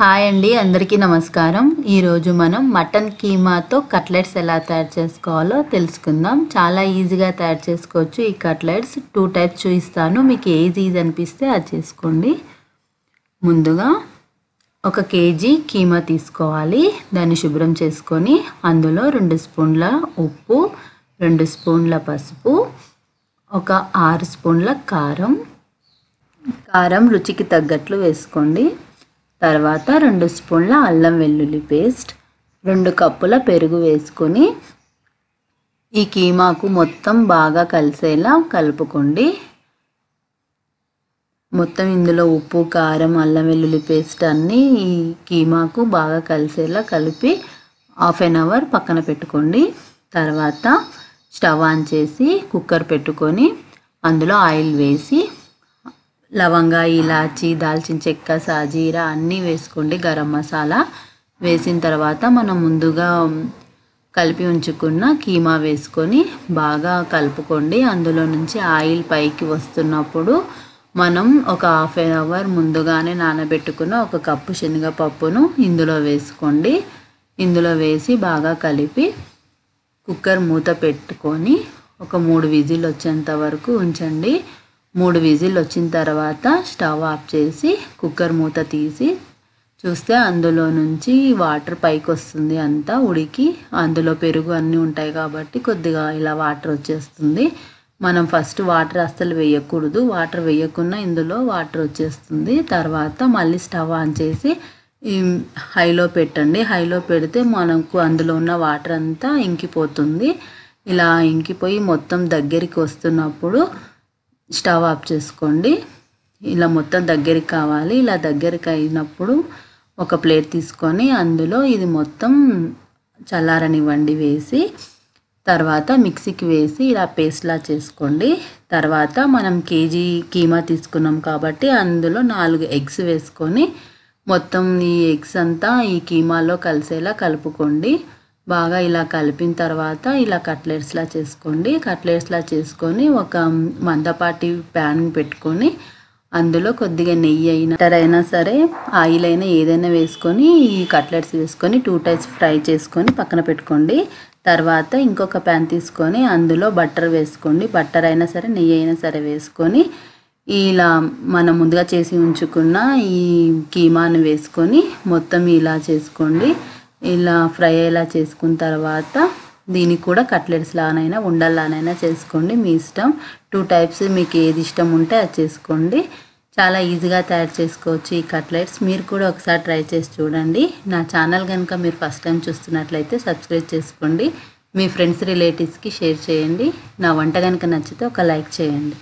hi అండి అందరికీ నమస్కారం ఈరోజు మనం మటన్ కీమాతో కట్లెట్స్ ఎలా తయారు చేసుకోవాలో తెలుసుకుందాం చాలా ఈజీగా తయారు చేసుకోవచ్చు ఈ కట్లెట్స్ టూ టైప్స్ చూపిస్తాను మీకు ఏది ఈజీ అనిపిస్తే అది చేసుకోండి ముందుగా ఒక కేజీ కీమా తీసుకోవాలి దాన్ని శుభ్రం చేసుకొని అందులో రెండు స్పూన్ల ఉప్పు రెండు స్పూన్ల పసుపు ఒక ఆరు స్పూన్ల కారం కారం రుచికి తగ్గట్లు వేసుకోండి తర్వాత రెండు స్పూన్ల అల్లం వెల్లుల్లి పేస్ట్ రెండు కప్పుల పెరుగు వేసుకొని ఈ కీమాకు మొత్తం బాగా కలిసేలా కలుపుకోండి మొత్తం ఇందులో ఉప్పు కారం అల్లం వెల్లుల్లి పేస్ట్ అన్నీ ఈ కీమాకు బాగా కలిసేలా కలిపి హాఫ్ అన్ అవర్ పక్కన పెట్టుకోండి తర్వాత స్టవ్ ఆన్ చేసి కుక్కర్ పెట్టుకొని అందులో ఆయిల్ వేసి లవంగ ఇలాచి దాల్చిన చెక్క సాజీరా అన్నీ వేసుకోండి గరం మసాలా వేసిన తర్వాత మనం ముందుగా కలిపి ఉంచుకున్న కీమా వేసుకొని బాగా కలుపుకోండి అందులో నుంచి ఆయిల్ పైకి వస్తున్నప్పుడు మనం ఒక హాఫ్ ఎన్ అవర్ ముందుగానే నానబెట్టుకున్న ఒక కప్పు శనగపప్పును ఇందులో వేసుకోండి ఇందులో వేసి బాగా కలిపి కుక్కర్ మూత పెట్టుకొని ఒక మూడు విజిల్ వచ్చేంత వరకు ఉంచండి మూడు విజిల్ వచ్చిన తర్వాత స్టవ్ ఆఫ్ చేసి కుక్కర్ మూత తీసి చూస్తే అందులో నుంచి వాటర్ పైకి వస్తుంది అంతా ఉడికి అందులో పెరుగు అన్నీ ఉంటాయి కాబట్టి కొద్దిగా ఇలా వాటర్ వచ్చేస్తుంది మనం ఫస్ట్ వాటర్ అస్సలు వేయకూడదు వాటర్ వేయకుండా ఇందులో వాటర్ వచ్చేస్తుంది తర్వాత మళ్ళీ స్టవ్ ఆన్ చేసి హైలో పెట్టండి హైలో పెడితే మనకు అందులో ఉన్న వాటర్ అంతా ఇంకిపోతుంది ఇలా ఇంకిపోయి మొత్తం దగ్గరికి వస్తున్నప్పుడు స్టవ్ ఆఫ్ చేసుకోండి ఇలా మొత్తం దగ్గరికి కావాలి ఇలా దగ్గరికి అయినప్పుడు ఒక ప్లేట్ తీసుకొని అందులో ఇది మొత్తం చల్లారనివ్వండి వేసి తర్వాత మిక్సీకి వేసి ఇలా పేస్ట్లా చేసుకోండి తర్వాత మనం కేజీ కీమా తీసుకున్నాం కాబట్టి అందులో నాలుగు ఎగ్స్ వేసుకొని మొత్తం ఈ ఎగ్స్ అంతా ఈ కీమాలో కలిసేలా కలుపుకోండి బాగా ఇలా కలిపిన తర్వాత ఇలా కట్లెట్స్లా చేసుకోండి కట్లెట్స్లా చేసుకొని ఒక మందపాటి ప్యాన్ పెట్టుకొని అందులో కొద్దిగా నెయ్యి అయినా బటర్ సరే ఆయిల్ అయినా ఏదైనా వేసుకొని ఈ కట్లెట్స్ వేసుకొని టూ టైప్స్ ఫ్రై చేసుకొని పక్కన పెట్టుకోండి తర్వాత ఇంకొక ప్యాన్ తీసుకొని అందులో బట్టర్ వేసుకోండి బట్టర్ అయినా సరే నెయ్యి అయినా సరే వేసుకొని ఇలా మనం ముందుగా చేసి ఉంచుకున్న ఈ కీమాను వేసుకొని మొత్తం ఇలా చేసుకోండి ఇలా ఫ్రై అయ్యేలా చేసుకున్న తర్వాత దీనికి కూడా కట్లెట్స్ లానైనా ఉండల్లానైనా చేసుకోండి మీ ఇష్టం టూ టైప్స్ మీకు ఏది ఇష్టం ఉంటే అది చేసుకోండి చాలా ఈజీగా తయారు చేసుకోవచ్చు ఈ కట్లెట్స్ మీరు కూడా ఒకసారి ట్రై చేసి చూడండి నా ఛానల్ కనుక మీరు ఫస్ట్ టైం చూస్తున్నట్లయితే సబ్స్క్రైబ్ చేసుకోండి మీ ఫ్రెండ్స్ రిలేటివ్స్కి షేర్ చేయండి నా వంట కనుక నచ్చితే ఒక లైక్ చేయండి